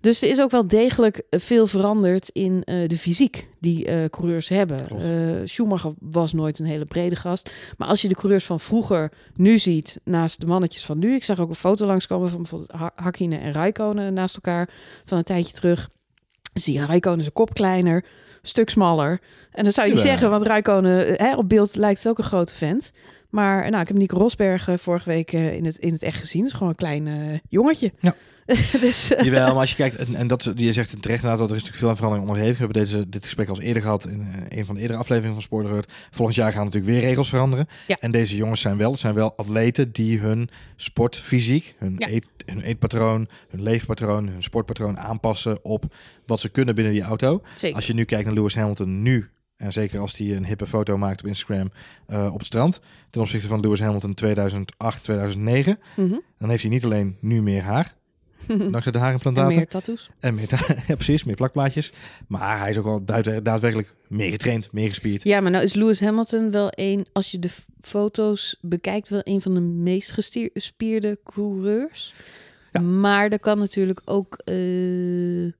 Dus er is ook wel degelijk eh, veel veranderd in eh, de fysiek die eh, coureurs hebben. Schumacher was nooit een hele brede gast. Maar als je de coureurs van vroeger nu ziet naast de mannetjes van nu. Ik zag ook een foto langskomen van bijvoorbeeld Hakkinen en Rijkonen naast elkaar van een tijdje terug. Zie je Rijkonen zijn kop kleiner stuk smaller. En dan zou je zeggen, want Rijkonen hè, op beeld lijkt het ook een grote vent. Maar nou, ik heb Nico Rosberg eh, vorige week eh, in, het, in het echt gezien. Dat is gewoon een klein eh, jongetje. Ja. [LAUGHS] dus, uh... Jawel, maar als je kijkt, en, dat, je zegt terecht inderdaad, dat er is natuurlijk veel aan verandering onderhevig. We hebben deze, dit gesprek al eerder gehad in een van de eerdere afleveringen van Spoordereurt. Volgend jaar gaan natuurlijk weer regels veranderen. Ja. En deze jongens zijn wel, zijn wel atleten die hun sportfysiek, hun, eet, hun eetpatroon, hun leefpatroon, hun sportpatroon aanpassen op wat ze kunnen binnen die auto. Zeker. Als je nu kijkt naar Lewis Hamilton nu en zeker als hij een hippe foto maakt op Instagram eh, op het strand. Ten opzichte van Lewis Hamilton 2008, 2009. Mhm. Dan heeft hij niet alleen nu meer haar. [LAUGHS] dankzij de haarimplantaten. meer tattoos. En meer, [LAUGHS] precies, meer plakplaatjes. Maar hij is ook wel daadwerkelijk meer getraind, meer gespierd. Ja, maar nou is Lewis Hamilton wel een, als je de foto's bekijkt, wel een van de meest gespierde coureurs. Maar er kan natuurlijk ook... Eh,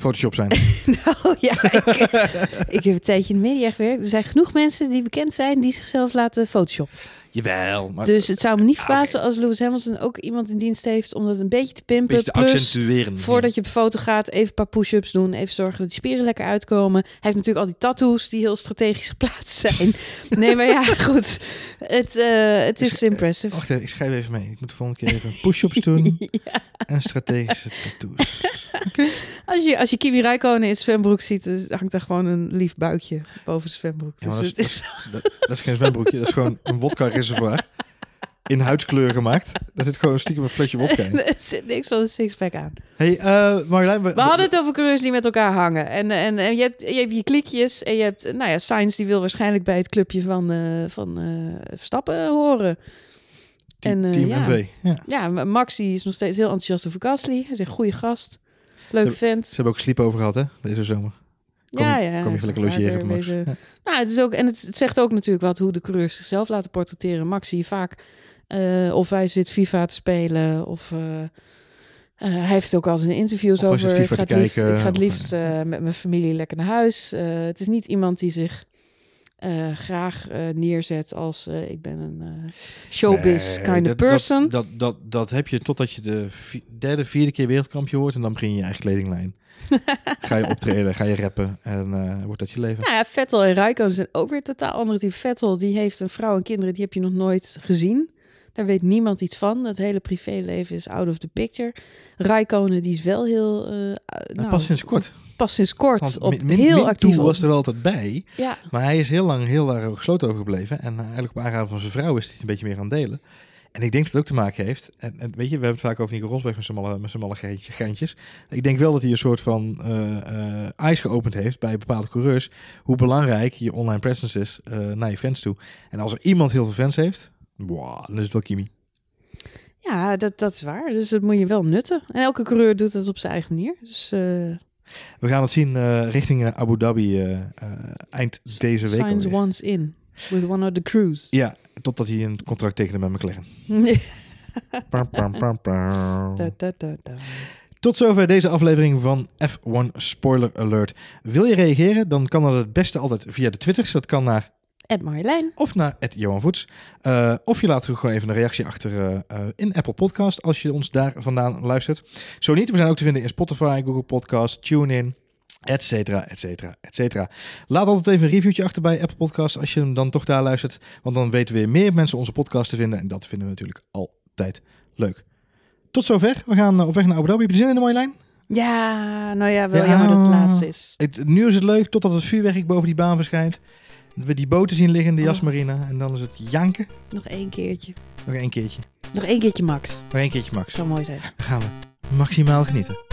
Photoshop zijn. [LAUGHS] nou ja, ik, heb een tijdje in de media gewerkt. Er zijn genoeg mensen die bekend zijn die zichzelf laten Photoshop. Jawel. Dus het zou me niet verbazen als Lewis Hamilton ook iemand in dienst heeft om dat een beetje te pimpen. Beetje te Plus, accentueren. Voordat je op foto gaat, even een paar push-ups doen. Even zorgen dat die spieren lekker uitkomen. Hij heeft natuurlijk al die tattoos die heel strategisch [LAUGHS] geplaatst zijn. nee, maar ja, [LAUGHS] goed. Het, eh, het is impressive. Wacht even, ik schrijf even mee. Ik moet de volgende keer even push-ups [LAUGHS] doen. En strategische tattoos. Als, je, als je Kimi Räikkönen in zwembroek ziet, hangt daar gewoon een lief buikje boven zijn zwembroek. dus dat, is, is, geen zwembroekje, dat is gewoon een wodka in huidskleur gemaakt. Dat het gewoon stiekem een flesje op. [LAUGHS] er zit niks van een sixpack aan. Hey, uh, Marjolein... We, hadden het over coureurs die met elkaar hangen. En, en, en je, hebt, je je klikjes en je hebt... Nou ja, Sainz die wil waarschijnlijk bij het clubje van, uh, van uh, horen. Team, en, team ja. Ja. Maxi is nog steeds heel enthousiast over Gasly. Hij is een goede gast. Leuke vent. Ze hebben ook sleep over gehad, hè? Deze zomer. Kom, ja, ja, kom je gelijk logeren Max. nou, het is ook, en het, zegt ook natuurlijk wat hoe de coureurs zichzelf laten portretteren. Max zie je vaak, eh, of hij zit FIFA te spelen, of... Eh, eh, hij heeft ook altijd in interviews over. Ik ga, ik ga, het liefst met mijn familie lekker naar huis. het is niet iemand die zich graag neerzet als ik ben een showbiz nee, kind of person. Dat, dat, dat, heb je totdat je de derde, vierde keer wereldkampioen wordt en dan begin je je eigen kledinglijn. [LAUGHS] ga je optreden, ga je rappen en eh, wordt dat je leven. Nou ja, Vettel en Rijkonen zijn ook weer totaal andere Die Vettel die heeft een vrouw en kinderen, die heb je nog nooit gezien. Daar weet niemand iets van. Dat hele privéleven is out of the picture. Rijkonen, die is wel heel... Uh, nou, pas sinds kort. Pas sinds kort. op, heel actief. Toe was er wel altijd bij. Maar hij is heel lang heel daar gesloten overgebleven. En eh, eigenlijk op aanraden van zijn vrouw is hij een beetje meer aan delen. En ik denk dat het ook te maken heeft. En, weet je, we hebben het vaak over Nico Rosberg met zijn malle, met malle geintjes. Ik denk wel dat hij een soort van uh, eh, ijs eh, geopend heeft bij bepaalde coureurs. Hoe belangrijk je online presence is eh, naar je fans toe. En als er iemand heel veel fans heeft, boah, dan is het wel Kimi. Ja, dat, dat is waar. Dus dat moet je wel nutten. En elke coureur doet dat op zijn eigen manier. Dus. We gaan het zien richting Abu Dhabi eind deze week. Signs once in. With one of the crews. Ja, totdat hij een contract tekende met McLaren. [LAUGHS] pam, Tot zover deze aflevering van F1 Spoiler Alert. Wil je reageren? Dan kan dat het beste altijd via de Twitters. Dat kan naar Marjolein. Of naar Johan Voets. Eh, of je laat gewoon even een reactie achter eh, eh, in Apple Podcast als je ons daar vandaan luistert. Zo niet, we zijn ook te vinden in Spotify, Google Podcast, TuneIn. Etcetera, etcetera, etcetera. Laat altijd even een reviewtje achter bij Apple Podcasts als je hem dan toch daar luistert. Want dan weten weer meer mensen onze podcast te vinden. En dat vinden we natuurlijk altijd leuk. Tot zover. We gaan eh, op weg naar Abu Dhabi. Heb je zin in de mooie lijn? Ja, nou ja, wel ja, jammer dat het laatst is. Het, nu is het leuk, totdat het vuurwerk boven die baan verschijnt. We die boten zien liggen in de oh. Jasmarina. En dan is het janken. Nog één keertje. Nog één keertje. Nog één keertje, Max. Nog één keertje, Max. Zo zou mooi zijn. Dan gaan we maximaal genieten.